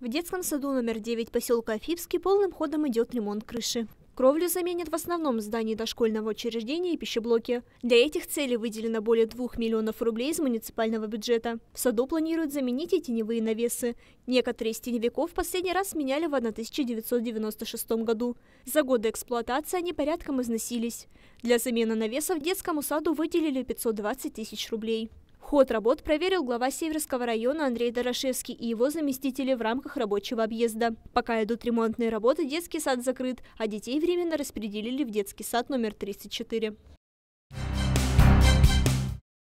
В детском саду номер 9 поселка Афипский полным ходом идет ремонт крыши. Кровлю заменят в основном здании дошкольного учреждения и пищеблоке. Для этих целей выделено более 2 миллионов рублей из муниципального бюджета. В саду планируют заменить и теневые навесы. Некоторые из теневиков последний раз меняли в 1996 году. За годы эксплуатации они порядком износились. Для замены навесов детскому саду выделили 520 тысяч рублей. Ход работ проверил глава Северского района Андрей Дорошевский и его заместители в рамках рабочего объезда. Пока идут ремонтные работы, детский сад закрыт, а детей временно распределили в детский сад номер 34.